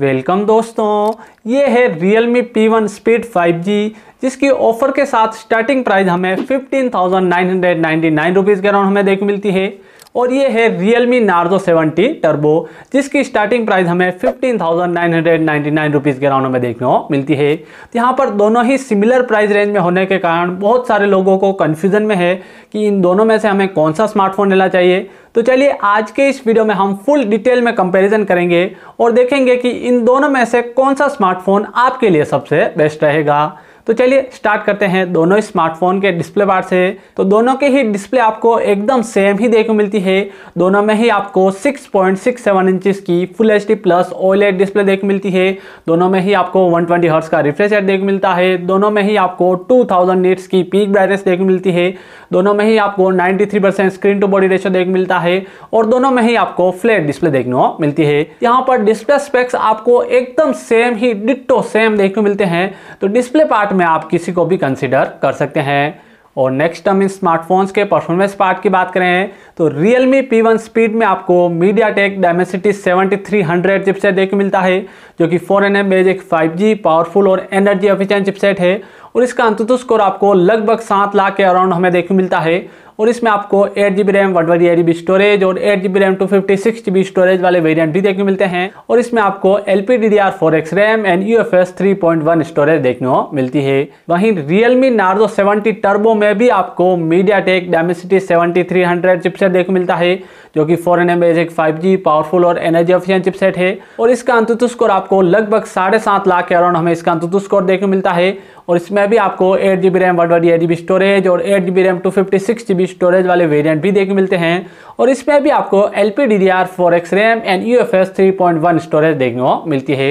welcome दोस्तों ये है Realme P one speed five G जिसकी ऑफर के साथ स्टार्टिंग प्राइस हमें fifteen thousand nine hundred ninety nine rupees के अराउंड हमें देखने मिलती है और ये है Realme Narzo seventy turbo जिसकी स्टार्टिंग प्राइस हमें fifteen thousand nine hundred ninety nine rupees के अराउंड में देखने को मिलती है यहाँ पर दोनों ही सिमिलर प्राइस रेंज में होने के कारण बहुत सारे लोगों को कन्फ्यूज़न में है कि इन दोनों में से हमें कौन सा स्मार्टफोन लेना चाहिए तो चलिए आज के इस वीडियो में हम फुल डिटेल में कंपैरिजन करेंगे और देखेंगे कि इन दोनों में से कौन सा स्मार्टफोन आपके लिए सबसे बेस्ट रहेगा तो चलिए स्टार्ट करते हैं दोनों स्मार्टफोन के डिस्प्ले बार से तो दोनों के ही डिस्प्ले आपको एकदम सेम ही देखने मिलती है दोनों में ही आपको 6.67 इंचिस की full H plus OLED display देखने मिलती है दोनों में ही आपको 120 ट्वेंटी हर्ट्स का रिफ्रेश रेट मिलता है दोनों में ही आपको 2000 नीट्स की पीक ब्राइटनेस देखने मिलती है दोनों में ही आपको 93 percent screen to body ratio देखने मिलता है और दोनों में ही आपको फ्लैट डिस्प्ले देखने को मिलती है यहाँ पर डिस्प्ले स्पेक्स आपको एकदम सेम ही डिट्टो सेम देखने को मिलते हैं तो डिस्प्ले पार्ट में आप किसी को भी कंसिडर कर सकते हैं और नेक्स्ट हम इन स्मार्टफोन्स के परफॉर्मेंस पार्ट की बात करें तो Realme P1 P one speed में आपको MediaTek Dimensity seventy three hundred chipset देख मिलता है जो कि फोर एन एम एक फाइव जी पावरफुल और एनर्जी एफिशिएंट चिपसेट है और इसका अंतुतु स्कोर आपको लगभग सात लाख के अराउंड हमें देखने मिलता है और इसमें आपको eight G B RAM one one G B storage और eight G B RAM two fifty six G B storage वाले वेरियंट भी देखने मिलते हैं और इसमें आपको L P D D R four X RAM and U F S three point one storage देखने को मिलती है वहीं रियलमी नार्जो सेवेंटी टर्बो में भी आपको MediaTek Dimensity seventy three hundred chipset देखने मिलता है जो कि एन एम एक फाइव जी पावरफुल और एनर्जी ऑफिशियन चिपसेट है और इसका अंतुतु स्कोर आपको लगभग साढ़े सात लाख के अराउंड हमें इसका अंतुतु स्कोर देखने को मिलता है और इसमें भी आपको eight G B RAM one twenty eight G B storage और eight G B RAM two fifty six G B storage वाले वेरिएंट भी देखने मिलते हैं और इसमें भी आपको L P D D R four X RAM and U F S three point one storage देखने को मिलती है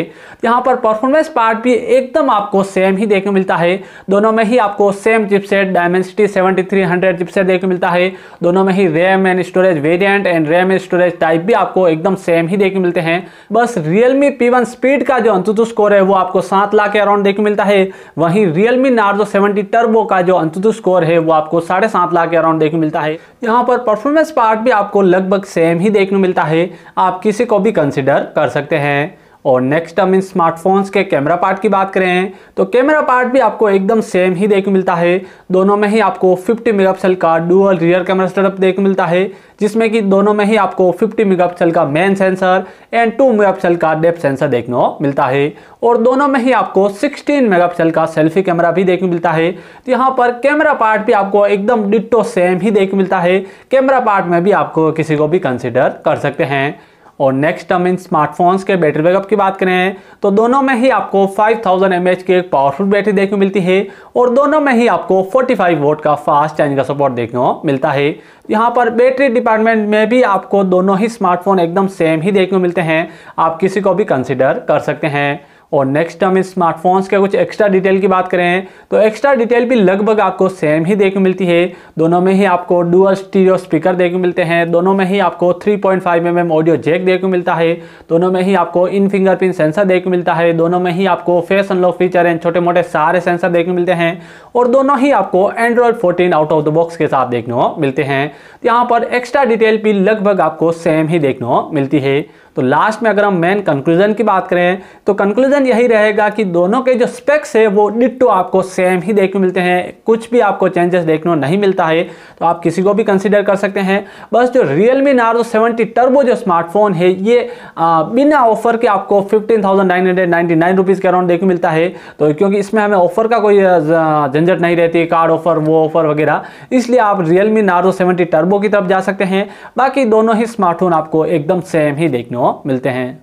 यहाँ पर परफॉर्मेंस पार्ट भी एकदम आपको सेम ही देखने को मिलता है दोनों में ही आपको same chipset Dimensity seventy three hundred chipset देखने को मिलता है दोनों में ही RAM and storage variant and RAM and storage type भी आपको एकदम सेम ही देखने मिलते हैं बस रियलमी पी वन स्पीड का जो अंतुतु स्कोर है वो आपको सात लाख के अराउंड देखने मिलता है वहीं रियलमी नार्जो 70 टर्बो का जो अंतुतु स्कोर है वो आपको साढ़े सात लाख के अराउंड देखने मिलता है यहाँ पर परफॉर्मेंस पार्ट भी आपको लगभग सेम ही देखने मिलता है आप किसी को भी कंसिडर कर सकते हैं और नेक्स्ट हम इन स्मार्टफोन्स के कैमरा पार्ट की बात करें तो कैमरा पार्ट भी आपको एकदम सेम ही देखने मिलता है दोनों में ही आपको 50 मेगापिक्सल का डुअल रियर कैमरा सेटअप देखने मिलता है जिसमें कि दोनों में ही आपको 50 मेगापिक्सल का मेन सेंसर एंड 2 मेगापिक्सल का डेप सेंसर देखने को मिलता है और दोनों में ही आपको 16 मेगापिक्सल का सेल्फी कैमरा भी देखने मिलता है तो यहाँ पर कैमरा पार्ट भी आपको एकदम डिट्टो सेम ही देखने मिलता है कैमरा पार्ट में भी आपको किसी को भी कंसिडर कर सकते हैं और नेक्स्ट हम इन स्मार्टफोन्स के बैटरी बैकअप की बात करें तो दोनों में ही आपको 5000 थाउजेंड की एक पावरफुल बैटरी देखने को मिलती है और दोनों में ही आपको 45 वोट का फास्ट चार्ज का सपोर्ट देखने को मिलता है यहाँ पर बैटरी डिपार्टमेंट में भी आपको दोनों ही स्मार्टफोन एकदम सेम ही देखने को मिलते हैं आप किसी को भी कंसिडर कर सकते हैं और नेक्स्ट हम इस स्मार्टफोन्स के कुछ एक्स्ट्रा डिटेल की बात करें तो एक्स्ट्रा डिटेल भी लगभग आपको सेम ही देखने मिलती है दोनों में ही आपको डुअल स्टीरियो स्पीकर देखने मिलते हैं दोनों में ही आपको 3.5 पॉइंट mm ऑडियो जैक देखने मिलता है दोनों में ही आपको इन फिंगरप्रिंट सेंसर देखने मिलता है दोनों में ही आपको फेस अनलॉक फीचर एंड छोटे मोटे सारे सेंसर देखने मिलते हैं और दोनों ही आपको Android fourteen out of the box के साथ देखने को मिलते हैं तो यहाँ पर एक्स्ट्रा डिटेल भी लगभग आपको सेम ही देखने को मिलती है तो लास्ट में अगर हम मेन कंक्लूजन की बात करें तो कंक्लूजन रीज़न यही रहेगा कि दोनों के जो स्पेक्स है वो डिट्टो आपको सेम ही देखने मिलते हैं कुछ भी आपको चेंजेस देखने नहीं मिलता है तो आप किसी को भी कंसिडर कर सकते हैं बस जो Realme Narzo seventy turbo जो स्मार्टफोन है ये आ, बिना ऑफर के आपको fifteen thousand nine hundred ninety nine rupees के अराउंड देखने मिलता है तो क्योंकि इसमें हमें ऑफर का कोई झंझट नहीं रहती कार्ड ऑफर वो ऑफर वगैरह इसलिए आप Realme Narzo seventy turbo की तरफ जा सकते हैं बाकी दोनों ही स्मार्टफोन आपको एकदम सेम ही देखने मिलते हैं